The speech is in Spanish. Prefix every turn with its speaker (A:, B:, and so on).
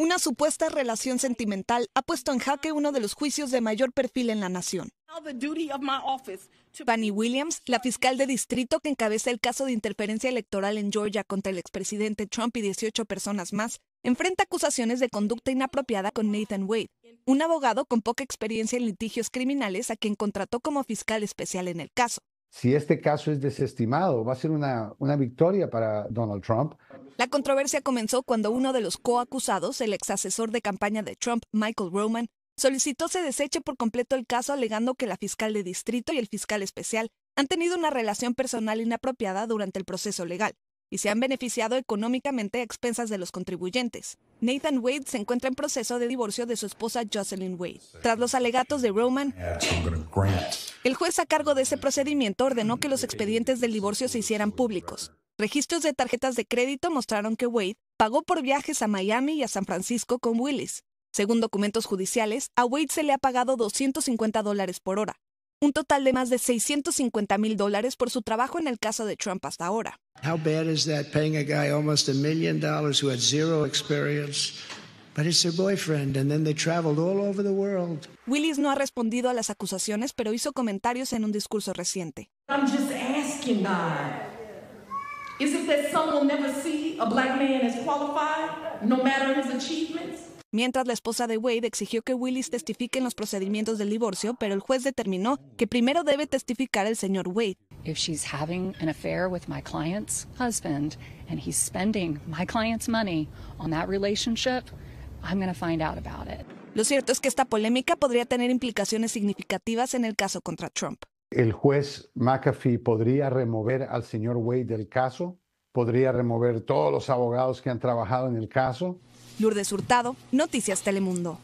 A: Una supuesta relación sentimental ha puesto en jaque uno de los juicios de mayor perfil en la nación. Fanny Williams, la fiscal de distrito que encabeza el caso de interferencia electoral en Georgia contra el expresidente Trump y 18 personas más, enfrenta acusaciones de conducta inapropiada con Nathan Wade, un abogado con poca experiencia en litigios criminales a quien contrató como fiscal especial en el caso.
B: Si este caso es desestimado, va a ser una, una victoria para Donald Trump
A: la controversia comenzó cuando uno de los coacusados, el ex asesor de campaña de Trump, Michael Roman, solicitó se deseche por completo el caso alegando que la fiscal de distrito y el fiscal especial han tenido una relación personal inapropiada durante el proceso legal y se han beneficiado económicamente a expensas de los contribuyentes. Nathan Wade se encuentra en proceso de divorcio de su esposa Jocelyn Wade. Tras los alegatos de Roman, el juez a cargo de ese procedimiento ordenó que los expedientes del divorcio se hicieran públicos. Registros de tarjetas de crédito mostraron que Wade pagó por viajes a Miami y a San Francisco con Willis. Según documentos judiciales, a Wade se le ha pagado 250 dólares por hora, un total de más de 650 mil dólares por su trabajo en el caso de Trump
B: hasta ahora. How bad is that paying a guy almost a million dollars who had zero experience? But boyfriend, and then they traveled all over the world.
A: Willis no ha respondido a las acusaciones, pero hizo comentarios en un discurso reciente. Is it that some will never see a black man as qualified, no matter his achievements? Mientras la esposa de Wade exigió que Willis testifique en los procedimientos del divorcio, pero el juez determinó que primero debe testificar el señor Wade. If she's having an affair with my client's husband and he's spending my client's money on that relationship, I'm going to find out about it. Lo cierto es que esta polémica podría tener implicaciones significativas en el caso contra Trump
B: el juez McAfee podría remover al señor Wade del caso, podría remover todos los abogados que han trabajado en el caso. Lourdes Hurtado, Noticias Telemundo.